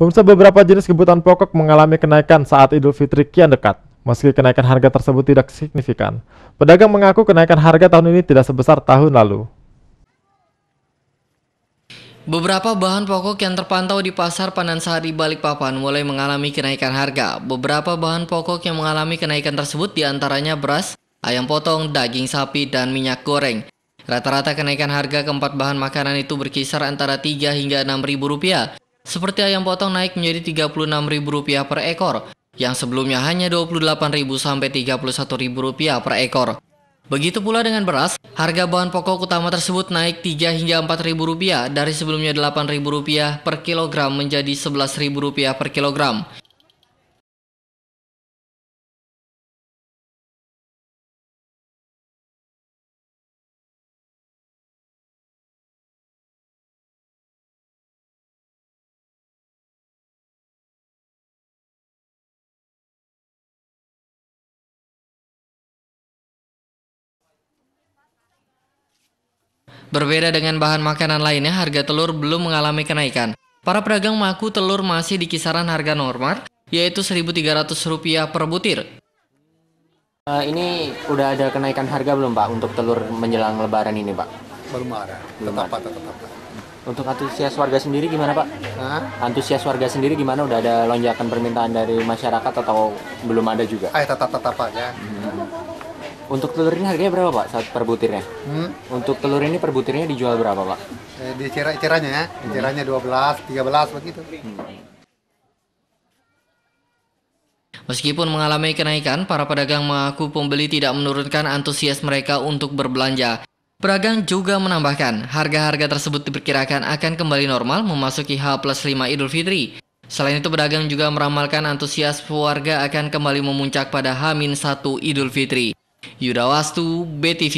Pemirsa beberapa jenis kebutuhan pokok mengalami kenaikan saat Idul Fitri kian dekat. Meski kenaikan harga tersebut tidak signifikan, pedagang mengaku kenaikan harga tahun ini tidak sebesar tahun lalu. Beberapa bahan pokok yang terpantau di pasar Panansari Balikpapan mulai mengalami kenaikan harga. Beberapa bahan pokok yang mengalami kenaikan tersebut diantaranya beras, ayam potong, daging sapi, dan minyak goreng. Rata-rata kenaikan harga keempat bahan makanan itu berkisar antara 3 hingga ribu rupiah seperti ayam potong naik menjadi Rp36.000 per ekor, yang sebelumnya hanya Rp28.000 sampai Rp31.000 per ekor. Begitu pula dengan beras, harga bahan pokok utama tersebut naik 3 hingga Rp4.000 dari sebelumnya Rp8.000 per kilogram menjadi Rp11.000 per kilogram. Berbeda dengan bahan makanan lainnya, harga telur belum mengalami kenaikan. Para pedagang mengaku telur masih di kisaran harga normal, yaitu Rp1.300 per butir. Uh, ini udah ada kenaikan harga belum Pak untuk telur menjelang lebaran ini Pak? Belum ada, belum tetap, ada. tetap, tetap. Untuk antusias warga sendiri gimana Pak? Hah? Antusias warga sendiri gimana? Udah ada lonjakan permintaan dari masyarakat atau belum ada juga? Eh tetap tetap aja. Hmm. Untuk telur ini harganya berapa pak saat per butirnya? Hmm? Untuk telur ini per butirnya dijual berapa pak? Eh, di cerahnya ya, di hmm. belas, 12, 13 begitu. Hmm. Meskipun mengalami kenaikan, para pedagang mengaku pembeli tidak menurunkan antusias mereka untuk berbelanja. Pedagang juga menambahkan, harga-harga tersebut diperkirakan akan kembali normal memasuki H plus 5 Idul Fitri. Selain itu, pedagang juga meramalkan antusias warga akan kembali memuncak pada H-1 Idul Fitri. Yudawastu BTV